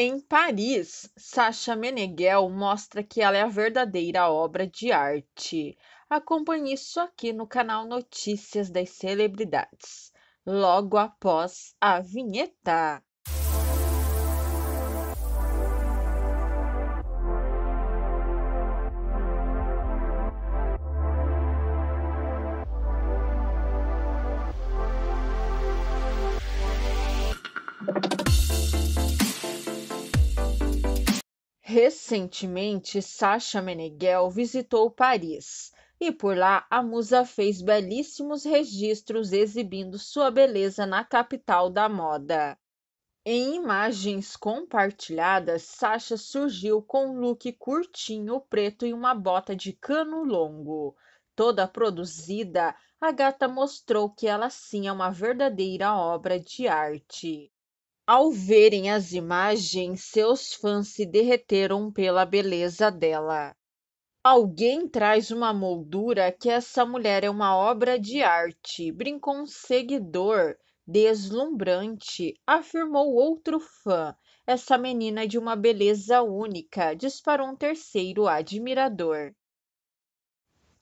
Em Paris, Sacha Meneghel mostra que ela é a verdadeira obra de arte. Acompanhe isso aqui no canal Notícias das Celebridades, logo após a vinheta. Recentemente, Sacha Meneghel visitou Paris e por lá a musa fez belíssimos registros exibindo sua beleza na capital da moda. Em imagens compartilhadas, Sasha surgiu com um look curtinho preto e uma bota de cano longo. Toda produzida, a gata mostrou que ela sim é uma verdadeira obra de arte. Ao verem as imagens, seus fãs se derreteram pela beleza dela. Alguém traz uma moldura que essa mulher é uma obra de arte, brincou um seguidor. Deslumbrante, afirmou outro fã. Essa menina é de uma beleza única, disparou um terceiro admirador.